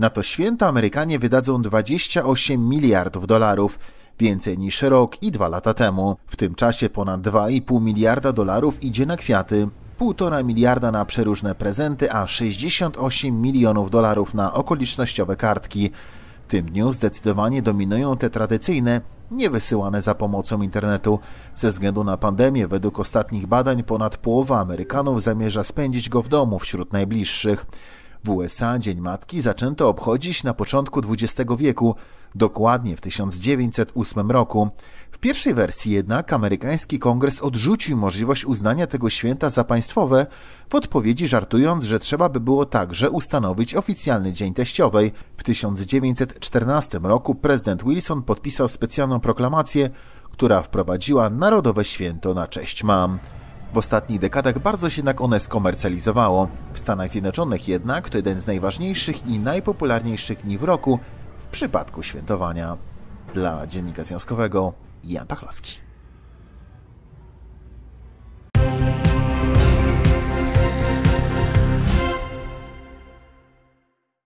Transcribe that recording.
Na to święto Amerykanie wydadzą 28 miliardów dolarów, więcej niż rok i dwa lata temu. W tym czasie ponad 2,5 miliarda dolarów idzie na kwiaty, 1,5 miliarda na przeróżne prezenty, a 68 milionów dolarów na okolicznościowe kartki. W tym dniu zdecydowanie dominują te tradycyjne, niewysyłane za pomocą internetu. Ze względu na pandemię, według ostatnich badań, ponad połowa Amerykanów zamierza spędzić go w domu wśród najbliższych. W USA Dzień Matki zaczęto obchodzić na początku XX wieku, dokładnie w 1908 roku. W pierwszej wersji jednak amerykański kongres odrzucił możliwość uznania tego święta za państwowe, w odpowiedzi żartując, że trzeba by było także ustanowić oficjalny Dzień Teściowej. W 1914 roku prezydent Wilson podpisał specjalną proklamację, która wprowadziła Narodowe Święto na cześć Mam. W ostatnich dekadach bardzo się jednak one skomercjalizowało. W Stanach Zjednoczonych jednak to jeden z najważniejszych i najpopularniejszych dni w roku w przypadku świętowania. Dla Dziennika Związkowego Jan Pachlowski.